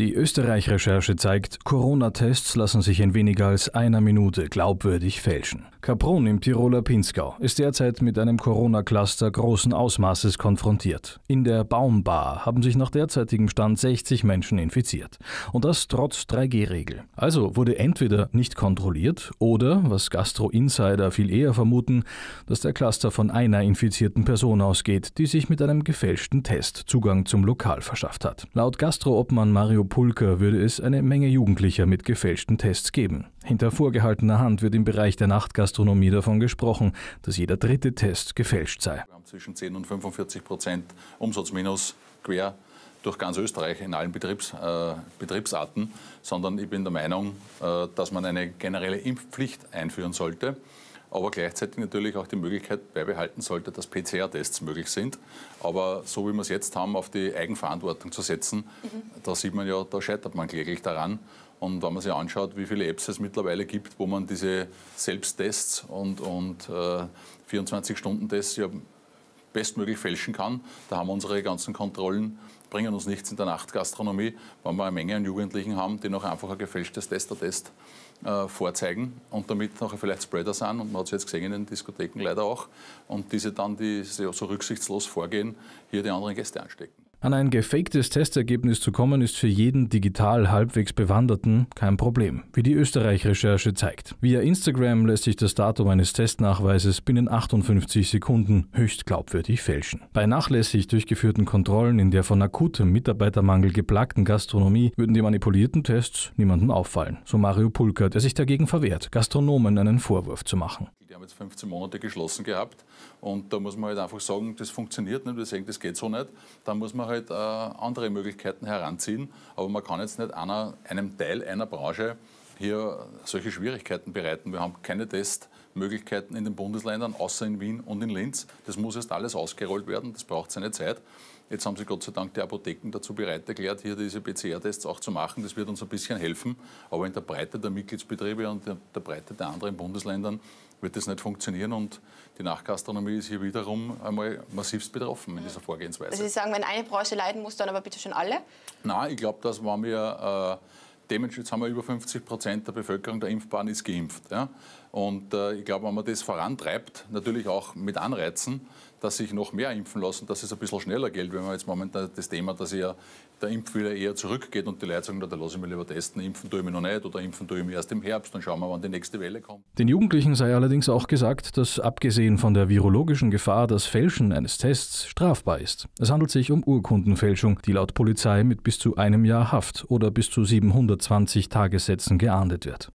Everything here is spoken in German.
Die Österreich-Recherche zeigt, Corona-Tests lassen sich in weniger als einer Minute glaubwürdig fälschen. Capron im Tiroler Pinzgau ist derzeit mit einem Corona-Cluster großen Ausmaßes konfrontiert. In der Baumbar haben sich nach derzeitigem Stand 60 Menschen infiziert. Und das trotz 3G-Regel. Also wurde entweder nicht kontrolliert oder, was Gastro-Insider viel eher vermuten, dass der Cluster von einer infizierten Person ausgeht, die sich mit einem gefälschten Test Zugang zum Lokal verschafft hat. Laut Gastro-Obmann Mario Acapulca würde es eine Menge Jugendlicher mit gefälschten Tests geben. Hinter vorgehaltener Hand wird im Bereich der Nachtgastronomie davon gesprochen, dass jeder dritte Test gefälscht sei. Wir haben zwischen 10 und 45 Prozent Umsatzminus quer durch ganz Österreich in allen Betriebs, äh, Betriebsarten, sondern ich bin der Meinung, äh, dass man eine generelle Impfpflicht einführen sollte aber gleichzeitig natürlich auch die Möglichkeit beibehalten sollte, dass PCR-Tests möglich sind. Aber so wie wir es jetzt haben, auf die Eigenverantwortung zu setzen, mhm. da sieht man ja, da scheitert man kläglich daran. Und wenn man sich anschaut, wie viele Apps es mittlerweile gibt, wo man diese Selbsttests und, und äh, 24-Stunden-Tests ja bestmöglich fälschen kann. Da haben unsere ganzen Kontrollen, bringen uns nichts in der Nachtgastronomie, wenn wir eine Menge an Jugendlichen haben, die noch einfach ein gefälschtes Tester-Test äh, vorzeigen und damit nachher vielleicht Spreader sind. Und man hat es jetzt gesehen in den Diskotheken leider auch. Und diese dann, die so rücksichtslos vorgehen, hier die anderen Gäste anstecken. An ein gefaktes Testergebnis zu kommen, ist für jeden digital halbwegs Bewanderten kein Problem, wie die Österreich-Recherche zeigt. Via Instagram lässt sich das Datum eines Testnachweises binnen 58 Sekunden höchst glaubwürdig fälschen. Bei nachlässig durchgeführten Kontrollen in der von akutem Mitarbeitermangel geplagten Gastronomie würden die manipulierten Tests niemandem auffallen, so Mario Pulker, der sich dagegen verwehrt, Gastronomen einen Vorwurf zu machen haben jetzt 15 Monate geschlossen gehabt und da muss man halt einfach sagen, das funktioniert nicht, wir sehen, das geht so nicht. Da muss man halt äh, andere Möglichkeiten heranziehen, aber man kann jetzt nicht einer, einem Teil einer Branche hier solche Schwierigkeiten bereiten. Wir haben keine Testmöglichkeiten in den Bundesländern, außer in Wien und in Linz. Das muss erst alles ausgerollt werden, das braucht seine Zeit. Jetzt haben sie Gott sei Dank die Apotheken dazu bereit erklärt, hier diese PCR-Tests auch zu machen. Das wird uns ein bisschen helfen. Aber in der Breite der Mitgliedsbetriebe und der Breite der anderen Bundesländern wird das nicht funktionieren und die Nachgastronomie ist hier wiederum einmal massivst betroffen in dieser Vorgehensweise. Also Sie sagen, wenn eine Branche leiden muss, dann aber bitte schon alle? Nein, ich glaube, dass wenn wir äh, dementsprechend haben wir über 50 Prozent der Bevölkerung der Impfbahn ist geimpft. Ja? Und äh, ich glaube, wenn man das vorantreibt, natürlich auch mit Anreizen, dass sich noch mehr impfen lassen, dass es ein bisschen schneller geht, wenn man jetzt momentan das Thema, dass ja der Impfwille eher zurückgeht und die Leute sagen, da lasse ich mich lieber testen, impfen tue ich mich noch nicht oder impfen tue ich mich erst im Herbst, dann schauen wir, wann die nächste Welle kommt. Den Jugendlichen sei allerdings auch gesagt, dass abgesehen von der virologischen Gefahr das Fälschen eines Tests strafbar ist. Es handelt sich um Urkundenfälschung, die laut Polizei mit bis zu einem Jahr Haft oder bis zu 720 Tagessätzen geahndet wird.